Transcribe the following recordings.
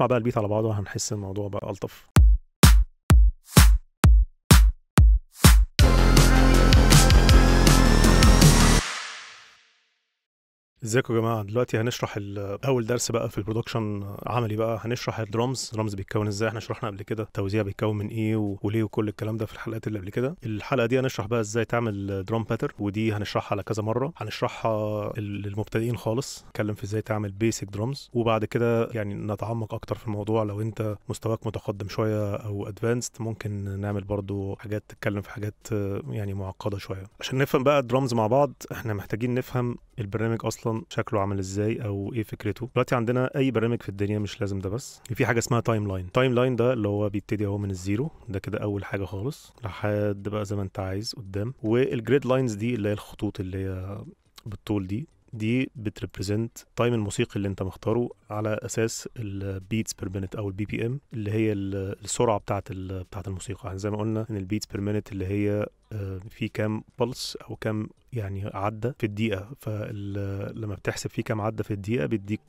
مع بقى البيت على بعضه هنحس الموضوع بقى ألطف ازيكم يا جماعه دلوقتي هنشرح اول درس بقى في البرودكشن عملي بقى هنشرح الدرمز الدرامز بيتكون ازاي احنا شرحنا قبل كده توزيع بيتكون من ايه e وليه وكل الكلام ده في الحلقات اللي قبل كده الحلقه دي هنشرح بقى ازاي تعمل درام باتر ودي هنشرحها على كذا مره هنشرحها للمبتدئين خالص نتكلم في ازاي تعمل بيسك درمز وبعد كده يعني نتعمق اكتر في الموضوع لو انت مستواك متقدم شويه او ادفانسد ممكن نعمل برضو حاجات تتكلم في حاجات يعني معقده شويه عشان نفهم بقى الدرمز مع بعض احنا محتاجين نفهم البرنامج اصلا شكله عامل ازاي او ايه فكرته دلوقتي عندنا اي برنامج في الدنيا مش لازم ده بس في حاجه اسمها تايم لاين تايم لاين ده اللي هو بيبتدي اهو من الزيرو ده كده اول حاجه خالص لحد بقى زي ما انت عايز قدام والجريد لاينز دي اللي هي الخطوط اللي هي بالطول دي دي بتريبريزنت تايم الموسيقي اللي انت مختاره على اساس البيتس بير مينت او البي بي ام اللي هي السرعه بتاعه بتاعه الموسيقى يعني زي ما قلنا ان البيتس بير مينت اللي هي آه، في كام بلس او كام يعني عدة في الدقيقة فلما بتحسب في كام عدة في الدقيقة بيديك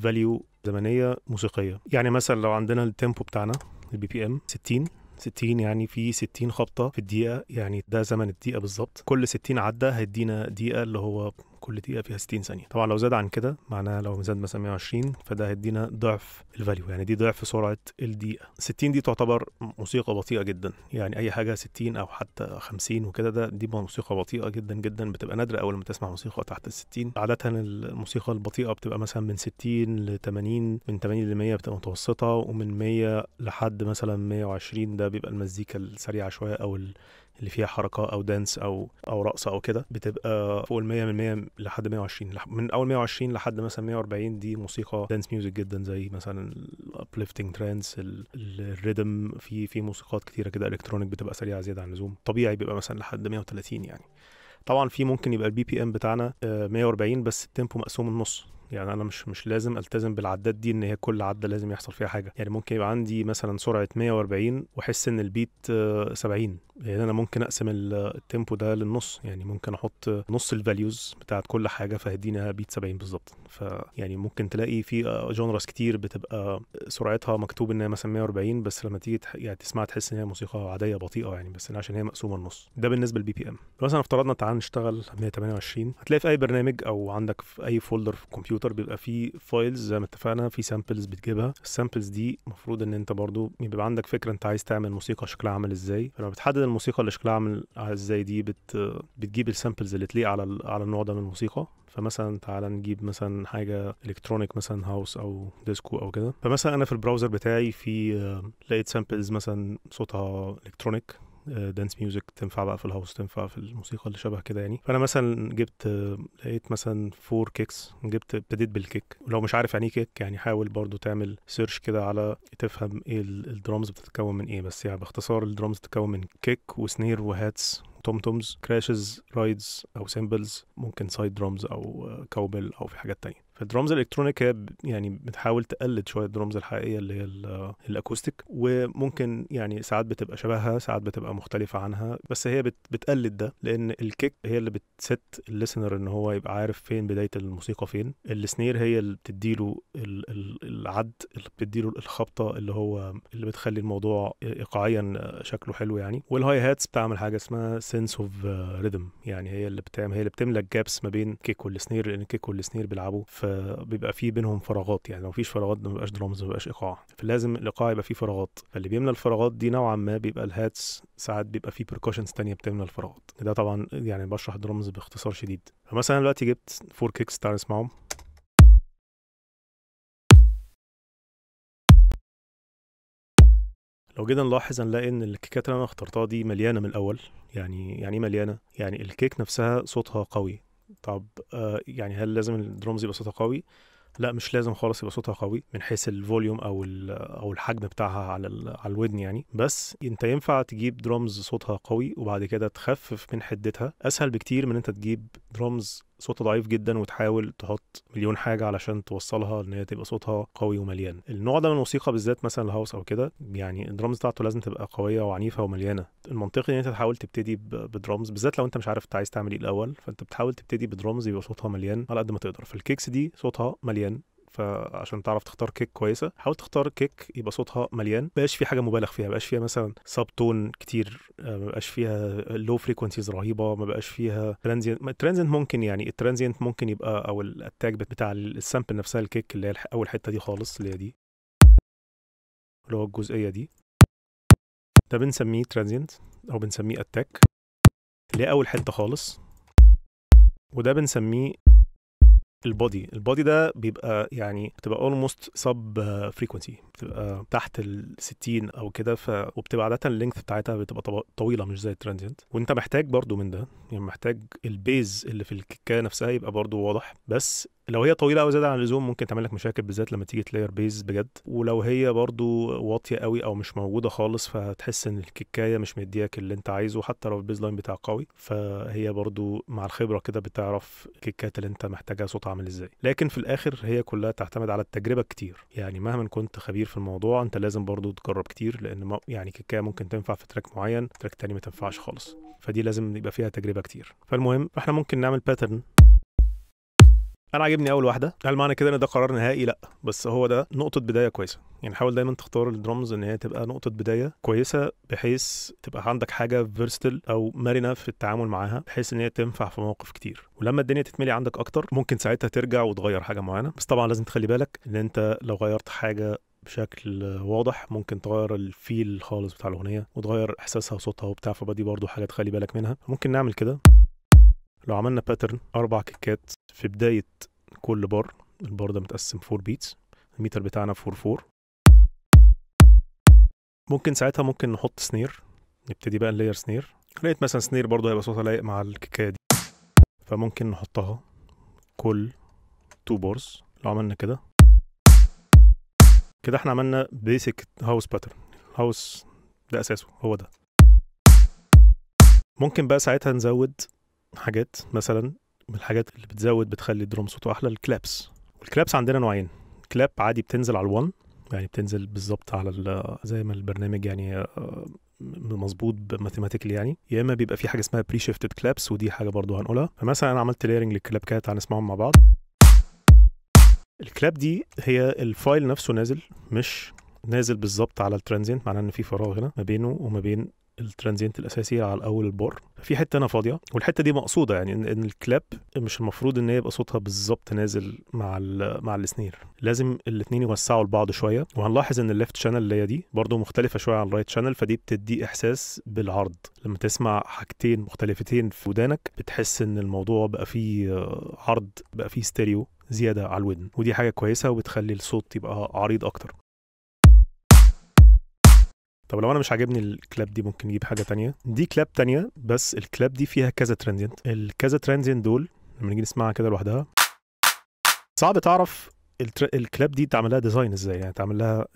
فاليو آه، زمنية موسيقية يعني مثلا لو عندنا التيمبو بتاعنا البي بي ام 60 60 يعني في 60 خبطة في الدقيقة يعني ده زمن الدقيقة بالظبط كل 60 عدة هيدينا دقيقة اللي هو كل دقيقه فيها 60 ثانيه طبعا لو زاد عن كده معناها لو زاد مثلا 120 فده هيدينا ضعف الفاليو يعني دي ضعف سرعه الدقيقه 60 دي تعتبر موسيقى بطيئه جدا يعني اي حاجه 60 او حتى 50 وكده ده دي موسيقى بطيئه جدا جدا بتبقى نادره اول ما تسمع موسيقى تحت ال 60 عاده الموسيقى البطيئه بتبقى مثلا من 60 ل 80 من 80 ل 100 بتبقى متوسطه ومن 100 لحد مثلا 120 ده بيبقى المزيكا السريعه شويه او اللي فيها حركه او دانس او او رقص او كده بتبقى فوق ال 100 من 100 لحد 120 من اول 120 لحد مثلا 140 دي موسيقى دانس ميوزك جدا زي مثلا الابليفتنج ترانس الريدم في في موسيقات كتيره كده الكترونيك بتبقى سريعه زياده عن اللزوم طبيعي بيبقى مثلا لحد 130 يعني طبعا في ممكن يبقى البي بي ام بتاعنا 140 آه، بس التيمبو مقسوم النص يعني انا مش مش لازم التزم بالعدات دي ان هي كل عده لازم يحصل فيها حاجه يعني ممكن يبقى عندي مثلا سرعه 140 واحس ان البيت آه، 70 يعني انا ممكن اقسم التيمبو آه، ده للنص يعني ممكن احط آه، نص الفاليوز بتاعت كل حاجه فهدينا بيت 70 بالظبط فيعني ممكن تلاقي في جونرز كتير بتبقى سرعتها مكتوب ان هي مثلا 140 بس لما تيجي يعني تسمعها تحس ان هي موسيقى عاديه بطيئه يعني بس عشان هي مقسومه النص ده بالنسبه للبي بي ام مثلا افترضنا تعال نشتغل 128 هتلاقي في اي برنامج او عندك في اي فولدر في الكمبيوتر الكمبيوتر بيبقى فيه فايلز زي ما اتفقنا في سامبلز بتجيبها السامبلز دي المفروض ان انت برضو بيبقى عندك فكره انت عايز تعمل موسيقى شكلها عامل ازاي فلما بتحدد الموسيقى اللي شكلها عامل ازاي دي بت... بتجيب السامبلز اللي تليق على على النوع ده من الموسيقى فمثلا تعالى نجيب مثلا حاجه الكترونيك مثلا هاوس او ديسكو او كده فمثلا انا في البراوزر بتاعي في لقيت سامبلز مثلا صوتها الكترونيك دانس آه، ميوزك تنفع بقى في الهاوس تنفع في الموسيقى اللي شبه كده يعني فانا مثلا جبت آه، لقيت مثلا فور كيكس جبت ابتديت بالكيك ولو مش عارف يعني كيك إيه يعني حاول برضو تعمل سيرش كده على تفهم ايه الدرامز بتتكون من ايه بس يعني باختصار الدرامز بتتكون من كيك وسنير وهاتس توم تومز كراشز رايدز او سيمبلز ممكن سايد درامز او كوبل آه، او في حاجات تانية الدرامز الالكترونيك هي يعني بتحاول تقلد شويه الدرامز الحقيقيه اللي هي الاكوستيك وممكن يعني ساعات بتبقى شبهها ساعات بتبقى مختلفه عنها بس هي بت بتقلد ده لان الكيك هي اللي بتست الليسنر ان هو يبقى عارف فين بدايه الموسيقى فين السنير هي اللي بتديله العد اللي بتديله الخبطه اللي هو اللي بتخلي الموضوع ايقاعيا شكله حلو يعني والهاي هاتس بتعمل حاجه اسمها سنس اوف ريذم يعني هي اللي بتعمل هي اللي بتملى الجابس ما بين كيك والسنير لان الكيك والسنير بيلعبوا في بيبقى فيه بينهم فراغات يعني لو مفيش فراغات ما بيبقاش درامز ما بيبقاش ايقاع فلازم الايقاع يبقى فيه فراغات فاللي بيملى الفراغات دي نوعا ما بيبقى الهاتس ساعات بيبقى فيه بركشنز تانية بتملى الفراغات ده طبعا يعني بشرح درامز باختصار شديد فمثلا دلوقتي جبت فور كيكس تعال نسمعهم لو جينا نلاحظ هنلاقي ان الكيكات اللي انا اخترتها دي مليانه من الاول يعني يعني إيه مليانه يعني الكيك نفسها صوتها قوي طب آه، يعني هل لازم الدرمز يبقى صوتها قوي لا مش لازم خالص يبقى صوتها قوي من حيث الفوليوم او او الحجم بتاعها على على الودن يعني بس انت ينفع تجيب درمز صوتها قوي وبعد كده تخفف من حدتها اسهل بكتير من انت تجيب درمز صوتها ضعيف جدا وتحاول تحط مليون حاجه علشان توصلها ان هي تبقى صوتها قوي ومليان النوع ده من الموسيقى بالذات مثلا الهاوس او كده يعني الدرامز بتاعته لازم تبقى قويه وعنيفه ومليانه المنطقي ان انت تحاول تبتدي بدرامز بالذات لو انت مش عارف انت عايز تعمل ايه الاول فانت بتحاول تبتدي بدرامز يبقى صوتها مليان على قد ما تقدر فالكيكس دي صوتها مليان فعشان تعرف تختار كيك كويسه حاول تختار كيك يبقى صوتها مليان مبقاش في حاجه مبالغ فيها مبقاش فيها مثلا سب تون كتير آه، مبقاش فيها لو فريكونسيز رهيبه مبقاش فيها ترانزينت ترانزينت ممكن يعني الترانزينت ممكن يبقى او التاج بتاع السامبل نفسها الكيك اللي هي اول حته دي خالص اللي هي دي اللي هو الجزئيه دي ده بنسميه ترانزينت او بنسميه اتاك اللي هي اول حته خالص وده بنسميه البودي البودي ده بيبقى يعني بتبقى اولموست سب فريكونسي بتبقى تحت ال 60 او كده ف وبتبقى عاده اللينث بتاعتها بتبقى طويله مش زي الترانزنت وانت محتاج برضو من ده يعني محتاج البيز اللي في الكيكه نفسها يبقى برضو واضح بس لو هي طويله قوي زياده عن اللزوم ممكن تعمل لك مشاكل بالذات لما تيجي تلاير بيز بجد ولو هي برضو واطيه قوي او مش موجوده خالص فهتحس ان الكيكايه مش مدياك اللي انت عايزه حتى لو البيز لاين بتاعك قوي فهي برضو مع الخبره كده بتعرف الكيكات اللي انت محتاجها صوت عامل ازاي لكن في الاخر هي كلها تعتمد على التجربه كتير يعني مهما كنت خبير في الموضوع انت لازم برضو تجرب كتير لان يعني كيكه ممكن تنفع في تراك معين تراك تاني ما تنفعش خالص فدي لازم يبقى فيها تجربه كتير فالمهم احنا ممكن نعمل باترن انا عاجبني اول واحده هل معنى كده ان ده قرار نهائي لا بس هو ده نقطه بدايه كويسه يعني حاول دايما تختار الدرمز ان هي تبقى نقطه بدايه كويسه بحيث تبقى عندك حاجه فيرستل او مرنه في التعامل معاها بحيث ان هي تنفع في مواقف كتير ولما الدنيا تتملي عندك اكتر ممكن ساعتها ترجع وتغير حاجه معينه بس طبعا لازم تخلي بالك ان انت لو غيرت حاجه بشكل واضح ممكن تغير الفيل خالص بتاع الاغنيه وتغير احساسها وصوتها وبتاع فدي برضو حاجه تخلي بالك منها ممكن نعمل كده لو عملنا باترن اربع كيكات في بداية كل بار البار ده متقسم 4 بيتس الميتر بتاعنا 4 4 ممكن ساعتها ممكن نحط سنير نبتدي بقى نلاير سنير لقيت مثلا سنير برضه هيبقى صوتها لايق مع الكيكايه دي فممكن نحطها كل 2 بارز لو عملنا كده كده احنا عملنا بيسك هاوس باترن الهاوس ده اساسه هو ده ممكن بقى ساعتها نزود حاجات مثلا من الحاجات اللي بتزود بتخلي الدروم صوته احلى الكلابس والكلابس عندنا نوعين كلاب عادي بتنزل على الون يعني بتنزل بالظبط على زي ما البرنامج يعني آه، مظبوط ماثيماتيكلي يعني يا اما بيبقى في حاجه اسمها بري شيفتد كلابس ودي حاجه برضو هنقولها فمثلا انا عملت ليرنج للكلاب كات هنسمعهم مع بعض الكلاب دي هي الفايل نفسه نازل مش نازل بالظبط على الترانزينت معناه ان في فراغ هنا ما بينه وما بين الترانزينت الاساسي على اول البار في حته هنا فاضيه والحته دي مقصوده يعني ان, إن الكلاب مش المفروض ان هي يبقى صوتها بالظبط نازل مع مع السنير لازم الاثنين يوسعوا لبعض شويه وهنلاحظ ان الليفت شانل اللي هي دي برده مختلفه شويه عن الرايت شانل فدي بتدي احساس بالعرض لما تسمع حاجتين مختلفتين في ودانك بتحس ان الموضوع بقى فيه آه، عرض بقى فيه ستيريو زياده على الودن ودي حاجه كويسه وبتخلي الصوت يبقى عريض اكتر طب لو انا مش عاجبني الكلاب دي ممكن نجيب حاجه تانية دي كلاب تانية بس الكلاب دي فيها كذا ترانزينت الكذا ترانزينت دول لما نيجي نسمعها كده لوحدها صعب تعرف التر... الكلاب دي اتعمل لها ديزاين ازاي يعني اتعمل لها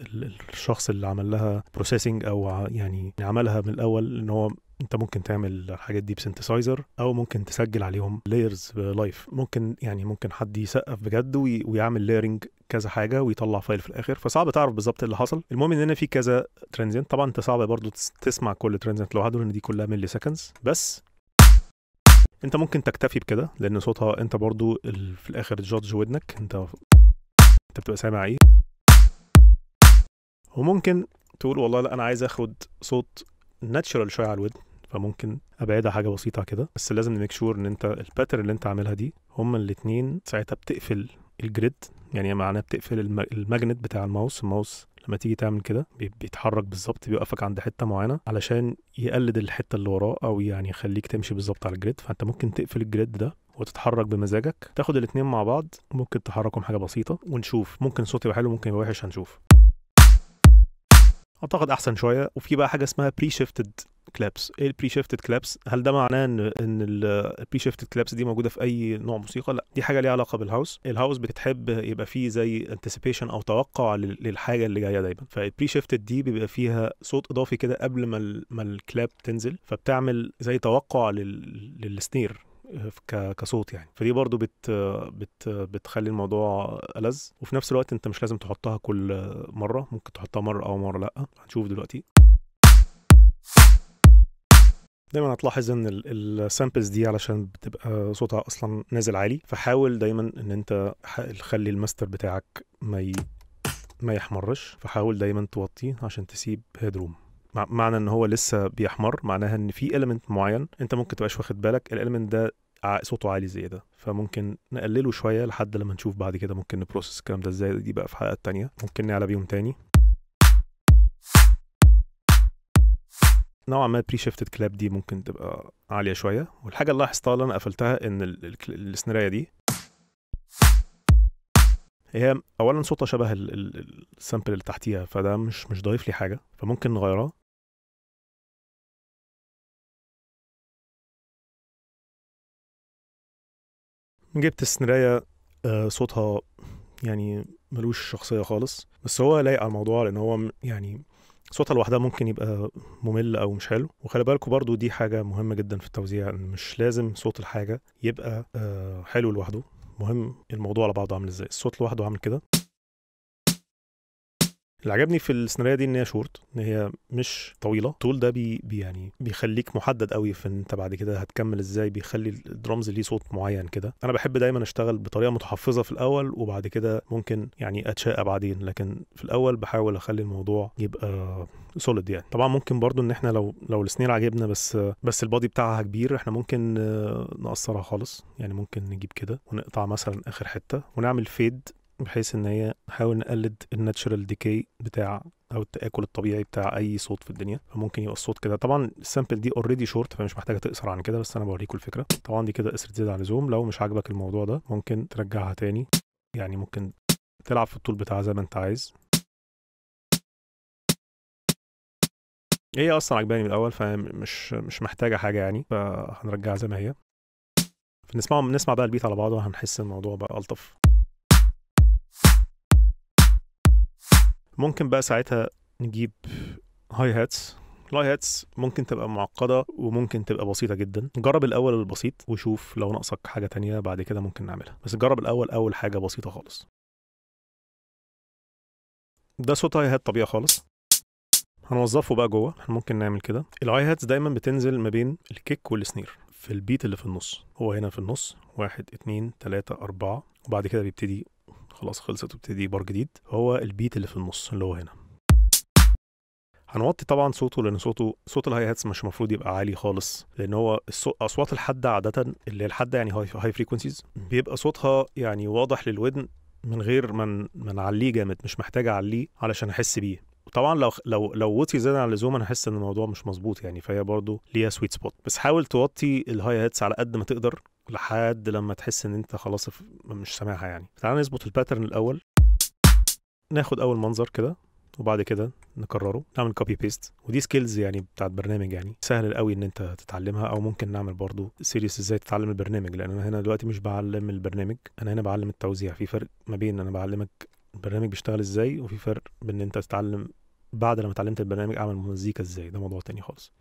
الشخص اللي عمل لها بروسيسنج او يعني عملها من الاول ان هو انت ممكن تعمل الحاجات دي بسنتسايزر او ممكن تسجل عليهم لايرز لايف ممكن يعني ممكن حد يسقف بجد ويعمل ليرنج كذا حاجه ويطلع فايل في الاخر فصعب تعرف بالظبط إيه اللي حصل المهم ان هنا في كذا ترانزنت طبعا انت صعب برضو تسمع كل ترانزنت لوحده لان دي كلها ملي سكندز بس انت ممكن تكتفي بكده لان صوتها انت برضو في الاخر جادج ودنك انت انت بتبقى سامع ايه وممكن تقول والله لا انا عايز اخد صوت ناتشرال شويه على الودن فممكن ابعدها حاجه بسيطه كده بس لازم نميك شور ان انت الباترن اللي انت عاملها دي هما الاثنين ساعتها بتقفل الجريد يعني معناها بتقفل الماجنت بتاع الماوس الماوس لما تيجي تعمل كده بيتحرك بالظبط بيوقفك عند حته معينه علشان يقلد الحته اللي وراه او يعني يخليك تمشي بالظبط على الجريد فانت ممكن تقفل الجريد ده وتتحرك بمزاجك تاخد الاثنين مع بعض ممكن تحركهم حاجه بسيطه ونشوف ممكن صوتي يبقى حلو ممكن يبقى وحش هنشوف اعتقد احسن شويه وفي بقى حاجه اسمها بري شيفتد كلابس ايه البري شيفتد كلابس هل ده معناه ان ان البري شيفتد كلابس دي موجوده في اي نوع موسيقى لا دي حاجه ليها علاقه بالهاوس الهاوس بتحب يبقى فيه زي انتسيبيشن او توقع للحاجه اللي جايه دايما فالبري شيفتد دي بيبقى فيها صوت اضافي كده قبل ما ما الكلاب تنزل فبتعمل زي توقع للسنير كصوت يعني فدي برضو بت بت بتخلي الموضوع ألذ وفي نفس الوقت انت مش لازم تحطها كل مره ممكن تحطها مره او مره لا هنشوف دلوقتي دايما هتلاحظ ان السامبلز دي علشان بتبقى صوتها اصلا نازل عالي فحاول دايما ان انت تخلي الماستر بتاعك ما ي... ما يحمرش فحاول دايما توطيه عشان تسيب هيدروم معنى ان هو لسه بيحمر معناها ان في اليمنت معين انت ممكن تبقاش واخد بالك الاليمنت ده صوته عالي زي ده فممكن نقلله شويه لحد لما نشوف بعد كده ممكن نبروسس الكلام ده ازاي دي بقى في حلقات تانية ممكن نعلى بيهم تاني نوعا ما البري شيفتد كلاب دي ممكن تبقى عاليه شويه والحاجه اللي لاحظتها اللي انا قفلتها ان السنرايه دي هي اولا صوتها شبه السامبل اللي تحتيها فده مش مش ضايف لي حاجه فممكن نغيرها جبت السنراية آه، صوتها يعني ملوش شخصية خالص بس هو لايق على الموضوع لأن هو يعني صوتها لوحدها ممكن يبقى ممل او مش حلو وخلي بالكوا برضو دي حاجه مهمه جدا في التوزيع ان مش لازم صوت الحاجه يبقى آه، حلو لوحده مهم الموضوع على بعضه عامل ازاي الصوت لوحده عامل كده اللي عجبني في السيناريو دي ان هي شورت ان هي مش طويله طول ده بي, يعني بيخليك محدد قوي في انت بعد كده هتكمل ازاي بيخلي الدرامز ليه صوت معين كده انا بحب دايما اشتغل بطريقه متحفظه في الاول وبعد كده ممكن يعني اتشاء بعدين لكن في الاول بحاول اخلي الموضوع يبقى سوليد يعني طبعا ممكن برضو ان احنا لو لو السنير عجبنا بس بس البادي بتاعها كبير احنا ممكن نقصرها خالص يعني ممكن نجيب كده ونقطع مثلا اخر حته ونعمل فيد بحيث ان هي نحاول نقلد الناتشرال ديكي بتاع او التاكل الطبيعي بتاع اي صوت في الدنيا فممكن يبقى الصوت كده طبعا السامبل دي اوريدي شورت فمش محتاجه تقصر عن كده بس انا بوريكم الفكره طبعا دي كده قصرت زياده عن اللزوم لو مش عاجبك الموضوع ده ممكن ترجعها تاني يعني ممكن تلعب في الطول بتاعها زي ما انت عايز هي اصلا عجباني من الاول فمش مش محتاجه حاجه يعني فهنرجعها زي ما هي فنسمع نسمع بقى البيت على بعضه وهنحس الموضوع بقى الطف ممكن بقى ساعتها نجيب هاي هاتس الهاي هاتس ممكن تبقى معقدة وممكن تبقى بسيطة جدا جرب الأول البسيط وشوف لو ناقصك حاجة تانية بعد كده ممكن نعملها بس جرب الأول أول حاجة بسيطة خالص ده صوت هاي هات طبيعي خالص هنوظفه بقى جوه احنا ممكن نعمل كده الهاي هاتس دايما بتنزل ما بين الكيك والسنير في البيت اللي في النص هو هنا في النص واحد اتنين تلاتة أربعة وبعد كده بيبتدي خلاص خلصت وابتدي بار جديد هو البيت اللي في النص اللي هو هنا هنوطي طبعا صوته لان صوته صوت الهاي هاتس مش المفروض يبقى عالي خالص لان هو اصوات الحاده عاده اللي هي الحاده يعني هاي فريكونسيز بيبقى صوتها يعني واضح للودن من غير ما ما نعليه جامد مش محتاج اعليه علشان احس بيه وطبعا لو لو لو وطي زياده عن اللزوم انا هحس ان الموضوع مش مظبوط يعني فهي برضه ليها سويت سبوت بس حاول توطي الهاي هاتس على قد ما تقدر لحد لما تحس ان انت خلاص مش سامعها يعني تعال نظبط الباترن الاول ناخد اول منظر كده وبعد كده نكرره نعمل كوبي بيست ودي سكيلز يعني بتاعت برنامج يعني سهل قوي ان انت تتعلمها او ممكن نعمل برضو سيريس ازاي تتعلم البرنامج لان انا هنا دلوقتي مش بعلم البرنامج انا هنا بعلم التوزيع في فرق ما بين انا بعلمك البرنامج بيشتغل ازاي وفي فرق بين ان انت تتعلم بعد لما اتعلمت البرنامج اعمل مزيكا ازاي ده موضوع تاني خالص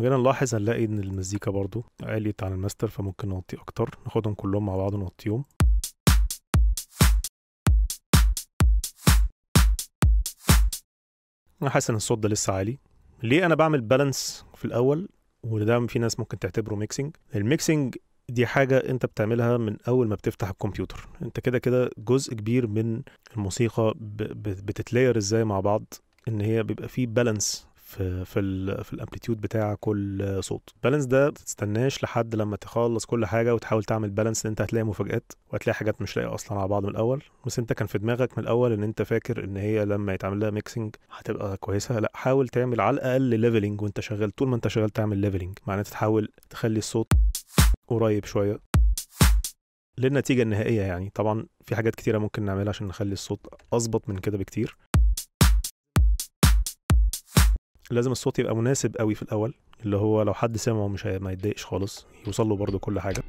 وهنا نلاحظ هنلاقي ان المزيكا برضو عليت عن الماستر فممكن نوطي اكتر ناخدهم كلهم مع بعض ونوطيهم انا حاسس ان الصوت ده لسه عالي ليه انا بعمل بالانس في الاول وده في ناس ممكن تعتبره ميكسنج الميكسنج دي حاجة انت بتعملها من اول ما بتفتح الكمبيوتر انت كده كده جزء كبير من الموسيقى بتتلاير ازاي مع بعض ان هي بيبقى فيه بالانس في في, في الامبليتيود بتاع كل صوت البالانس ده ما تستناش لحد لما تخلص كل حاجه وتحاول تعمل بالانس ان انت هتلاقي مفاجات وهتلاقي حاجات مش لاقيه اصلا على بعض من الاول بس انت كان في دماغك من الاول ان انت فاكر ان هي لما يتعمل لها ميكسنج هتبقى كويسه لا حاول تعمل على الاقل ليفلنج وانت شغال طول ما انت شغال تعمل ليفلنج معناته تحاول تخلي الصوت قريب شويه للنتيجة النهائية يعني طبعا في حاجات كتيرة ممكن نعملها عشان نخلي الصوت أظبط من كده بكتير لازم الصوت يبقى مناسب قوي في الاول اللي هو لو حد سمعه مش ما يتضايقش خالص يوصل له برده كل حاجه